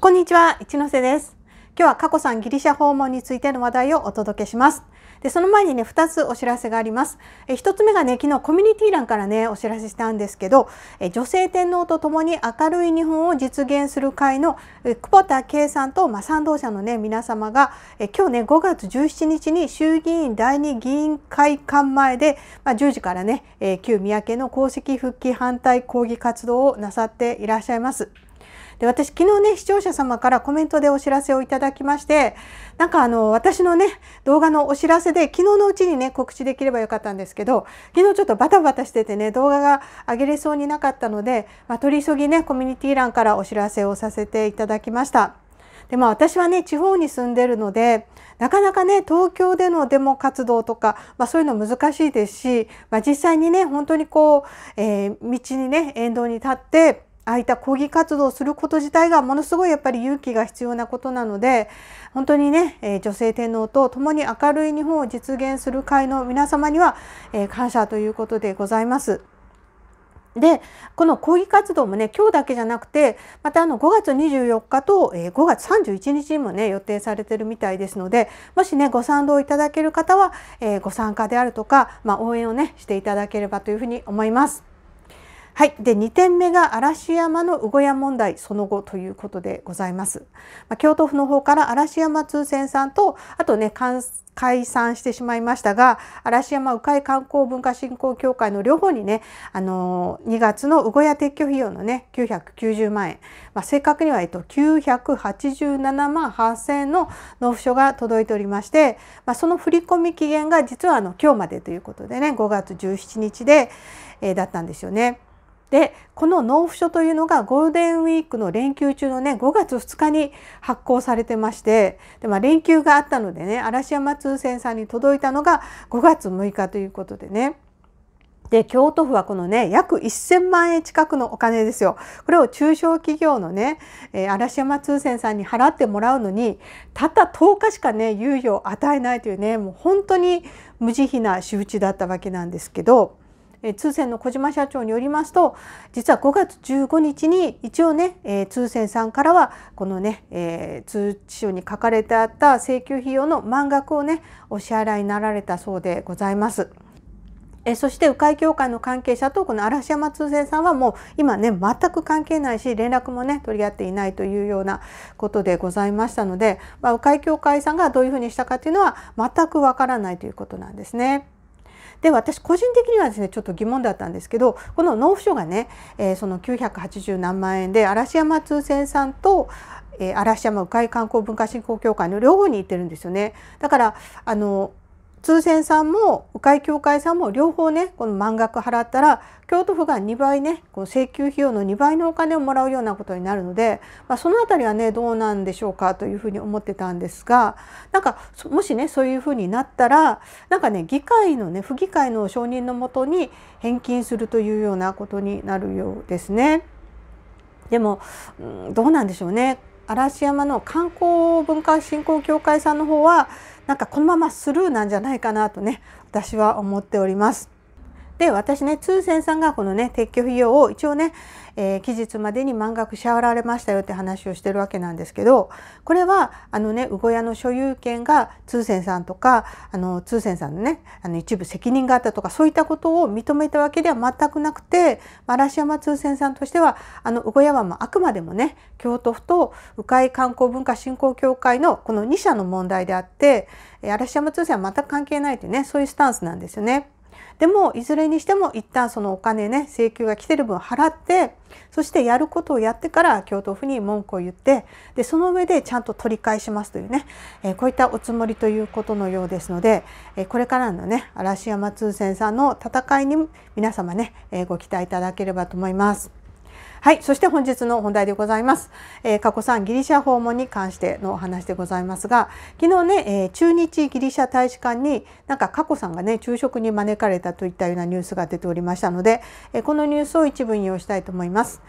こんにちは、一ノ瀬です。今日は佳子さんギリシャ訪問についての話題をお届けします。で、その前にね、二つお知らせがあります。えつ目がね、昨日コミュニティ欄からね、お知らせしたんですけど、え女性天皇と共に明るい日本を実現する会の久保田圭さんと、まあ、賛同者のね、皆様が、え今日ね、5月17日に衆議院第二議員会館前で、まあ、10時からね、え旧宮家の公式復帰反対抗議活動をなさっていらっしゃいます。で、私昨日ね、視聴者様からコメントでお知らせをいただきまして、なんかあの、私のね、動画のお知らせで昨日のうちにね、告知できればよかったんですけど、昨日ちょっとバタバタしててね、動画が上げれそうになかったので、まあ、取り急ぎね、コミュニティ欄からお知らせをさせていただきました。でまあ私はね地方に住んでるのでなかなかね東京でのデモ活動とか、まあ、そういうの難しいですし、まあ、実際にね本当にこう、えー、道にね沿道に立ってああいった抗議活動をすること自体がものすごいやっぱり勇気が必要なことなので本当にね、え女性天皇と共に明るい日本を実現する会の皆様には、え感謝ということでございます。でこの抗議活動もね今日だけじゃなくてまたあの5月24日と5月31日にもね予定されてるみたいですのでもしねご賛同いただける方は、えご参加であるとか、まあ、応援をねしていただければというふうに思います。はい。で、2点目が嵐山のご屋問題、その後ということでございます。まあ、京都府の方から嵐山通船さんと、あとね、解散してしまいましたが、嵐山鵜飼観光文化振興協会の両方にね、あのー、2月の魚屋撤去費用のね、990万円、まあ、正確には、えっと、987万8000円の納付書が届いておりまして、まあ、その振込期限が実はあの今日までということでね、5月17日で、えー、だったんですよね。でこの納付書というのがゴールデンウィークの連休中のね5月2日に発行されてましてで、まあ、連休があったのでね嵐山通船さんに届いたのが5月6日ということでね。で京都府はこのね約1,000万円近くのお金ですよこれを中小企業のね、えー、嵐山通船さんに払ってもらうのにたった10日しかね猶予を与えないというねもう本当に無慈悲な仕打ちだったわけなんですけど通船の小島社長によりますと実は5月15日に一応ね、えー、通船さんからはこのね、えー、通知書に書かれてあった請求費用の満額をねお支払いになられたそうでございます。えそして鵜飼協会の関係者とこの嵐山通船さんはもう今ね全く関係ないし連絡もね取り合っていないというようなことでございましたので、まあ、鵜飼協会さんがどういうふうにしたかというのは全くわからないということなんですね。で私個人的にはですねちょっと疑問だったんですけどこの納付書がね、えー、その980何万円で嵐山通船さんとえ嵐山鵜飼観光文化振興協会の両方に行ってるんですよね。だからあの通船さんも鵜飼協会さんも両方ねこの満額払ったら京都府が2倍ねこう請求費用の2倍のお金をもらうようなことになるので、まあ、その辺りはねどうなんでしょうかというふうに思ってたんですがなんかもしねそういうふうになったらなんかね議会のね府議会の承認のもとに返金するというようなことになるようですね。でも、うん、どうなんでしょうね嵐山の観光文化振興協会さんの方はなんかこのままスルーなんじゃないかなとね私は思っております。で私ね通船さんがこのね撤去費用を一応ね、えー、期日までに満額支払われましたよって話をしてるわけなんですけどこれはあのね魚屋の所有権が通船さんとかあの通船さんのねあの一部責任があったとかそういったことを認めたわけでは全くなくて嵐山通船さんとしてはあの魚屋はまあくまでもね京都府と鵜飼観光文化振興協会のこの2社の問題であって嵐山通船は全く関係ないというねそういうスタンスなんですよね。でもいずれにしても一旦そのお金ね請求が来てる分払ってそしてやることをやってから京都府に文句を言ってでその上でちゃんと取り返しますというね、えー、こういったおつもりということのようですので、えー、これからのね嵐山通船さんの戦いに皆様ね、えー、ご期待いただければと思います。はい、そして本日の本題でございます。えー、過去さんギリシャ訪問に関してのお話でございますが、昨日ね、えー、駐日ギリシャ大使館になんか佳子さんがね昼食に招かれたといったようなニュースが出ておりましたので、えー、このニュースを一部引用したいと思います。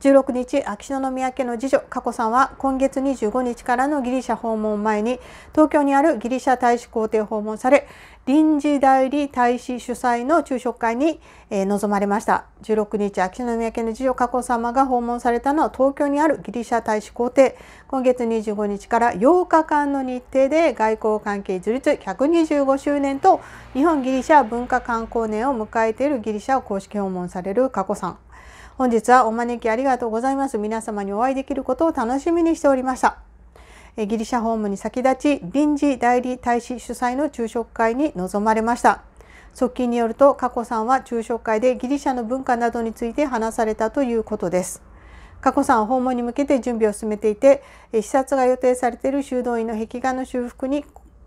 16日秋篠宮家の次女佳子さんは今月25日からのギリシャ訪問前に東京にあるギリシャ大使公邸を訪問され臨時代理大使主催の昼食会に、えー、臨まれました16日秋篠宮家の次女佳子さまが訪問されたのは東京にあるギリシャ大使公邸今月25日から8日間の日程で外交関係樹立125周年と日本ギリシャ文化観光年を迎えているギリシャを公式訪問される佳子さん本日はお招きありがとうございます。皆様にお会いできることを楽しみにしておりました。えギリシャ訪問に先立ち、臨時代理大使主催の昼食会に臨まれました。側近によると、佳子さんは昼食会でギリシャの文化などについて話されたということです。佳子さん訪問に向けて準備を進めていて、視察が予定されている修道院の壁画の修復に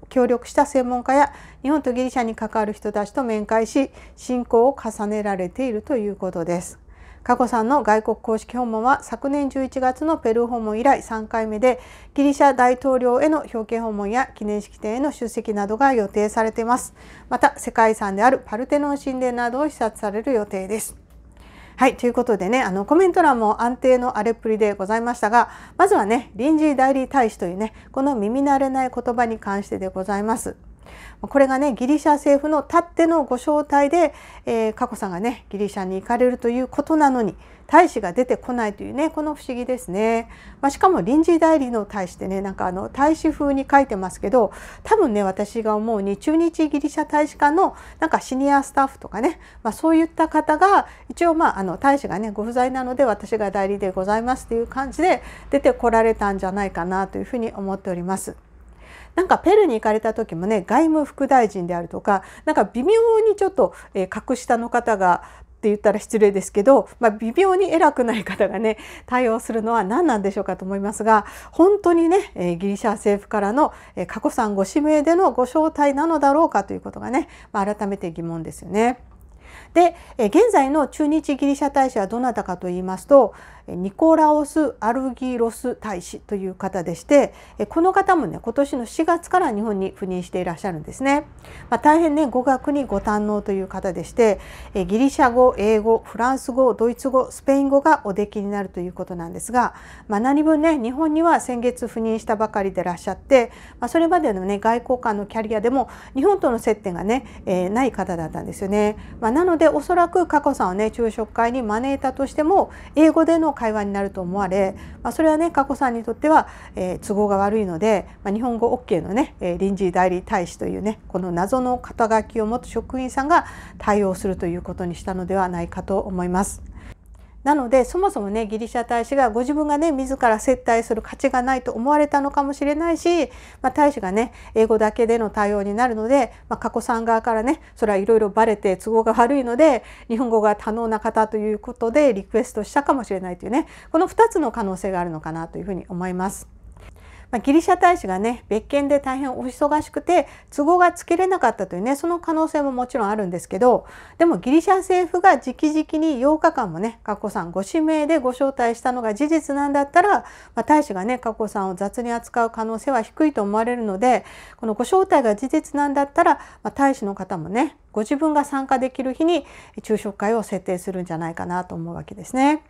協力した専門家や日本とギリシャに関わる人たちと面会し、進行を重ねられているということです。加古さんの外国公式訪問は昨年11月のペルー訪問以来3回目でギリシャ大統領への表敬訪問や記念式典への出席などが予定されていますまた世界遺産であるパルテノン神殿などを視察される予定ですはい、ということでね、あのコメント欄も安定の荒れっぷりでございましたが、まずはね、臨時代理大使というね、この耳慣れない言葉に関してでございます。これがねギリシャ政府のたってのご招待で、えー、佳子さんがねギリシャに行かれるということなのに大使が出てこないというねこの不思議ですね、まあ、しかも臨時代理の大使ってねなんかあの大使風に書いてますけど多分ね私が思うに中日ギリシャ大使館のなんかシニアスタッフとかね、まあ、そういった方が一応まああの大使がねご不在なので私が代理でございますという感じで出てこられたんじゃないかなというふうに思っております。なんかペルに行かれた時もね外務副大臣であるとかなんか微妙にちょっと、えー、格下の方がって言ったら失礼ですけど、まあ、微妙に偉くない方がね対応するのは何なんでしょうかと思いますが本当にね、えギリシャ政府からの、え過去さんご指名でのご招待なのだろうかということがね、まあ、改めて疑問ですよね。で現在の駐日ギリシャ大使はどなたかと言いますとニコラオス・アルギロス大使という方でしてこの方もね今年の4月から日本に赴任していらっしゃるんですね。まあ、大変ね語学にご堪能という方でしてギリシャ語英語フランス語ドイツ語スペイン語がおできになるということなんですが、まあ、何分ね日本には先月赴任したばかりでいらっしゃって、まあ、それまでのね外交官のキャリアでも日本との接点がね、えー、ない方だったんですよね。まあ、なのでおそらく佳子さんをね昼食会に招いたとしても英語での会話になると思われ、まあ、それはね佳子さんにとっては、えー、都合が悪いので、まあ、日本語 OK のね臨時代理大使というねこの謎の肩書きを持つ職員さんが対応するということにしたのではないかと思います。なのでそもそもねギリシャ大使がご自分がね自ら接待する価値がないと思われたのかもしれないし、まあ、大使がね英語だけでの対応になるので、まあ、加古さん側からねそれはいろいろバレて都合が悪いので日本語が多能な方ということでリクエストしたかもしれないというねこの2つの可能性があるのかなというふうに思います。まあ、ギリシャ大使がね別件で大変お忙しくて都合がつけれなかったというねその可能性ももちろんあるんですけどでもギリシャ政府が直々に8日間もね加古さんご指名でご招待したのが事実なんだったら、まあ、大使がね加古さんを雑に扱う可能性は低いと思われるのでこのご招待が事実なんだったら、まあ、大使の方もねご自分が参加できる日に昼食会を設定するんじゃないかなと思うわけですね。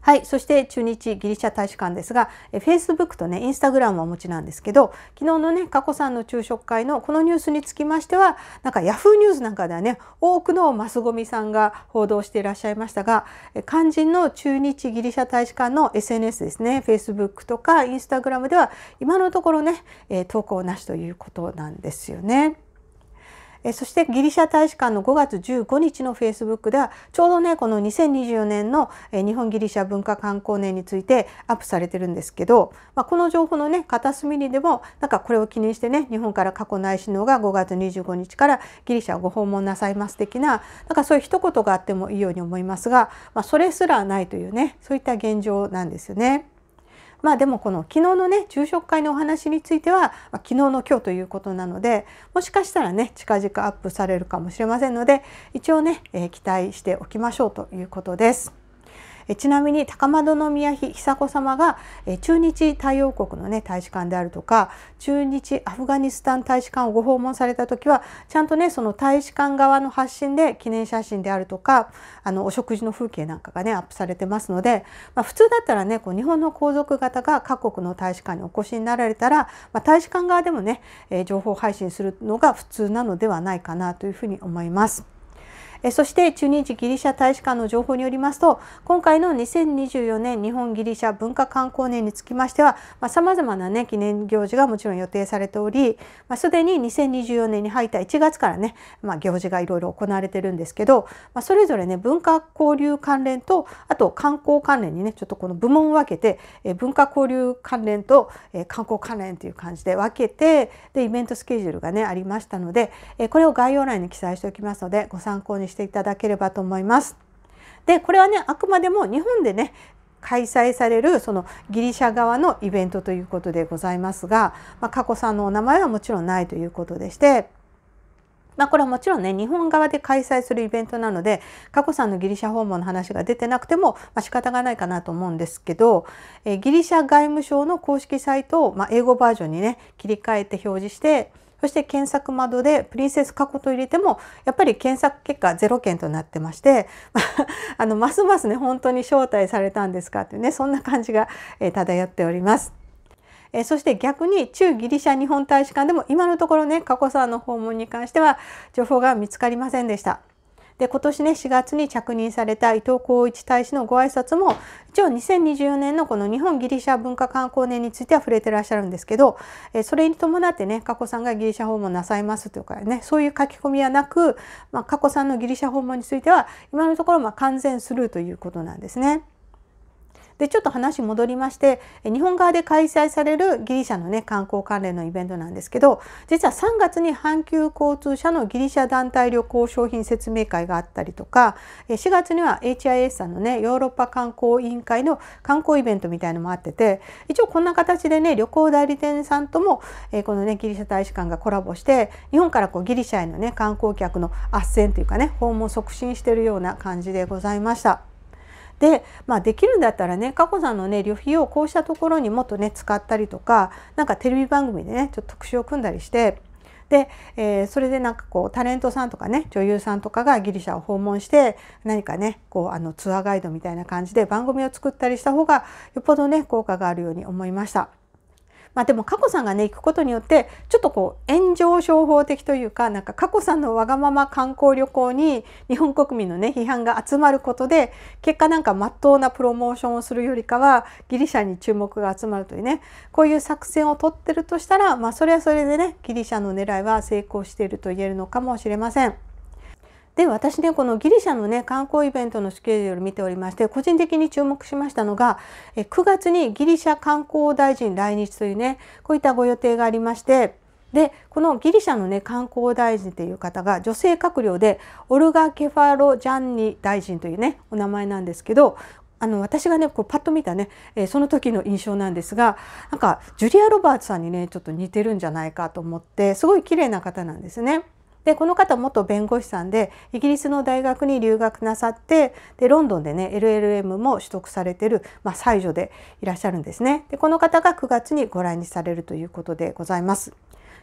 はい、そして中日ギリシャ大使館ですが、え Facebook とね、Instagram をお持ちなんですけど、昨日のね、佳子さんの昼食会のこのニュースにつきましては、なんか Yahoo ニュースなんかではね、多くのマスゴミさんが報道していらっしゃいましたが、肝心の中日ギリシャ大使館の SNS ですね、Facebook とか Instagram では今のところね、え投稿なしということなんですよね。えそしてギリシャ大使館の5月15日のフェイスブックではちょうどねこの2024年の日本ギリシャ文化観光年についてアップされてるんですけど、まあ、この情報のね片隅にでもなんかこれを記念してね日本から過去内首脳が5月25日からギリシャをご訪問なさいます的ななんかそういう一言があってもいいように思いますが、まあ、それすらないというねそういった現状なんですよね。まあでもこの昨日のね昼食会のお話については、まあ、昨日の今日ということなのでもしかしたらね近々アップされるかもしれませんので一応ね、えー、期待しておきましょうということです。ちなみに高円宮妃久子さまが中日太陽国のね大使館であるとか中日アフガニスタン大使館をご訪問された時はちゃんとねその大使館側の発信で記念写真であるとかあのお食事の風景なんかがねアップされてますので、まあ、普通だったらねこう日本の皇族方が各国の大使館にお越しになられたら、まあ、大使館側でもね情報配信するのが普通なのではないかなというふうに思います。そして駐日ギリシャ大使館の情報によりますと今回の2024年日本ギリシャ文化観光年につきましてはさまざ、まな、ね、記念行事がもちろん予定されており、まあ、すでに2024年に入った1月からね、まあ、行事がいろいろ行われてるんですけど、まあ、それぞれね文化交流関連とあと観光関連にねちょっとこの部門を分けて、え文化交流関連と、え観光関連という感じで分けてでイベントスケジュールがねありましたので、えこれを概要欄に記載しておきますのでご参考にしていただければと思います。でこれはねあくまでも日本でね開催されるそのギリシャ側のイベントということでございますが、まあ、佳子さんのお名前はもちろんないということでして、まあ、これはもちろんね日本側で開催するイベントなので佳子さんのギリシャ訪問の話が出てなくても、まあ、仕方がないかなと思うんですけど、えギリシャ外務省の公式サイトを、まあ、英語バージョンにね切り替えて表示してそして検索窓でプリンセス過去と入れても、やっぱり検索結果0件となってまして、あの、ますますね、本当に招待されたんですかっていうね、そんな感じが、え漂っております。えそして逆に中ギリシャ日本大使館でも今のところね、過去さんの訪問に関しては情報が見つかりませんでした。で今年ね4月に着任された伊藤浩一大使のご挨拶も一応2024年のこの日本ギリシャ文化観光年については触れてらっしゃるんですけど、えそれに伴ってね佳子さんがギリシャ訪問なさいますというかねそういう書き込みはなく、まあ、佳さんのギリシャ訪問については今のところま完全スルーということなんですね。で、ちょっと話戻りまして、日本側で開催されるギリシャのね、観光関連のイベントなんですけど、実は3月に阪急交通社のギリシャ団体旅行商品説明会があったりとか、4月には HIS さんのね、ヨーロッパ観光委員会の観光イベントみたいのもあってて、一応こんな形でね、旅行代理店さんとも、このね、ギリシャ大使館がコラボして、日本からこうギリシャへのね、観光客の斡旋というかね、訪問促進しているような感じでございました。で、まあ、できるんだったらね佳子さんのね旅費をこうしたところにもっとね使ったりとかなんかテレビ番組でねちょっと特集を組んだりしてで、えー、それでなんかこうタレントさんとかね女優さんとかがギリシャを訪問して何かねこうあのツアーガイドみたいな感じで番組を作ったりした方がよっぽどね効果があるように思いました。まあ、でも佳子さんがね行くことによってちょっとこう炎上商法的というかなんか佳子さんのわがまま観光旅行に日本国民のね批判が集まることで結果なんかまっとうなプロモーションをするよりかはギリシャに注目が集まるというねこういう作戦をとってるとしたら、まあ、それはそれでねギリシャの狙いは成功していると言えるのかもしれません。で私ねこのギリシャのね観光イベントのスケジュール見ておりまして個人的に注目しましたのが9月にギリシャ観光大臣来日というねこういったご予定がありましてでこのギリシャのね観光大臣という方が女性閣僚でオルガ・ケファロ・ジャンニ大臣というねお名前なんですけどあの私がねこうパッと見たね、えー、その時の印象なんですがなんかジュリア・ロバーツさんにねちょっと似てるんじゃないかと思ってすごい綺麗な方なんですね。でこの方元弁護士さんでイギリスの大学に留学なさってでロンドンでね LLM も取得されてる、まあ、才でいらっしゃるんですね。でこの方が9月にご来日されるということでございます。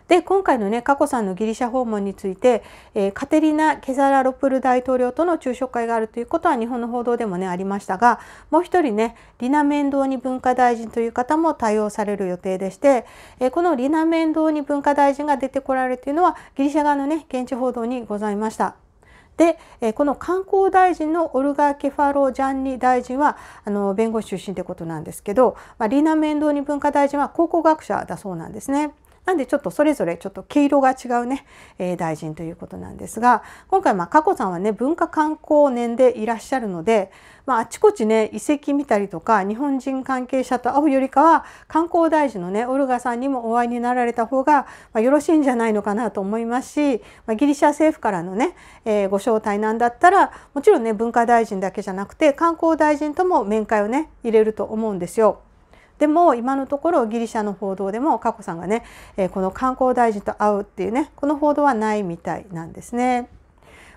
で今回のね佳子さんのギリシャ訪問について、えー、カテリナ・ケザラ・ロプル大統領との昼食会があるということは日本の報道でもねありましたがもう一人ねリナ・メンドーニ文化大臣という方も対応される予定でして、えー、このリナ・メンドーニ文化大臣が出てこられるというのはギリシャ側のね現地報道にございました。で、えこの観光大臣のオルガ・ケファロ・ー・ジャンニ大臣はあの弁護士出身ということなんですけど、まあ、リナ・メンドーニ文化大臣は考古学者だそうなんですね。なんでちょっとそれぞれちょっと毛色が違うね、えー、大臣ということなんですが、今回まあ佳子さんはね、文化観光年でいらっしゃるので、まあ、あちこちね、遺跡見たりとか、日本人関係者と会うよりかは、観光大臣のね、オルガさんにもお会いになられた方が、まあ、よろしいんじゃないのかなと思いますし、まあ、ギリシャ政府からのね、えー、ご招待なんだったら、もちろんね、文化大臣だけじゃなくて、観光大臣とも面会をね、入れると思うんですよ。でも今のところギリシャの報道でも佳子さんがね、えこの観光大臣と会うっていうねこの報道はないみたいなんですね。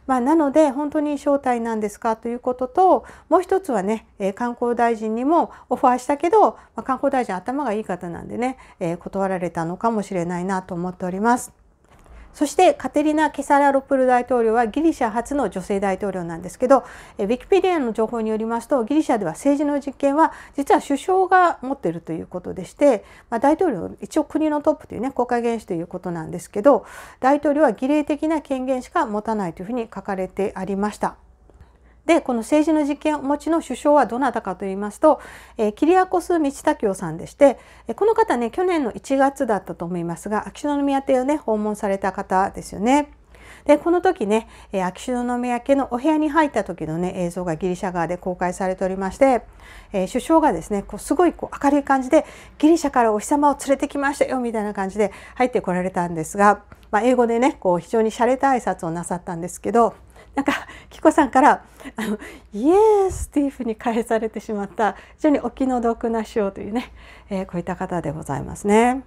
まあ、なので本当に招待なんですかということともう一つはね、え観光大臣にもオファーしたけど、ま観光大臣頭がいい方なんでね、え断られたのかもしれないなと思っております。そしてカテリナ・ケサラロプル大統領はギリシャ初の女性大統領なんですけどウィキペディアの情報によりますとギリシャでは政治の実権は実は首相が持っているということでして、まあ、大統領一応国のトップというね国家元首ということなんですけど大統領は儀礼的な権限しか持たないというふうに書かれてありました。でこの政治の実権をお持ちの首相はどなたかと言いますと、えー、キリアコス・キオさんでしてこの方ね去年の1月だったと思いますが秋篠宮邸をね訪問された方ですよね。でこの時ね秋篠宮家のお部屋に入った時のね映像がギリシャ側で公開されておりまして、えー、首相がですねこうすごいこう明るい感じでギリシャからお日様を連れてきましたよみたいな感じで入ってこられたんですが、まあ、英語でねこう非常に洒落た挨拶をなさったんですけどなんか紀子さんからあのイエスっていうふうに返されてしまった非常にお気の毒な師匠というね、えー、こういった方でございますね。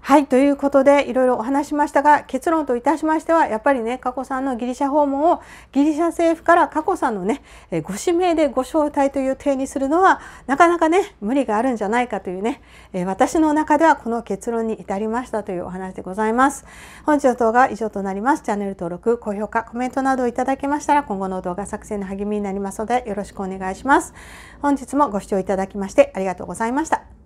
はいということでいろいろお話しましたが結論といたしましてはやっぱりね佳子さんのギリシャ訪問をギリシャ政府から佳子さんのねご指名でご招待という体にするのはなかなかね無理があるんじゃないかというね私の中ではこの結論に至りましたというお話でございます。本日の動画は以上となります。チャンネル登録、高評価、コメントなどいただけましたら今後の動画作成の励みになりますのでよろしくお願いします。本日もご視聴いただきましてありがとうございました。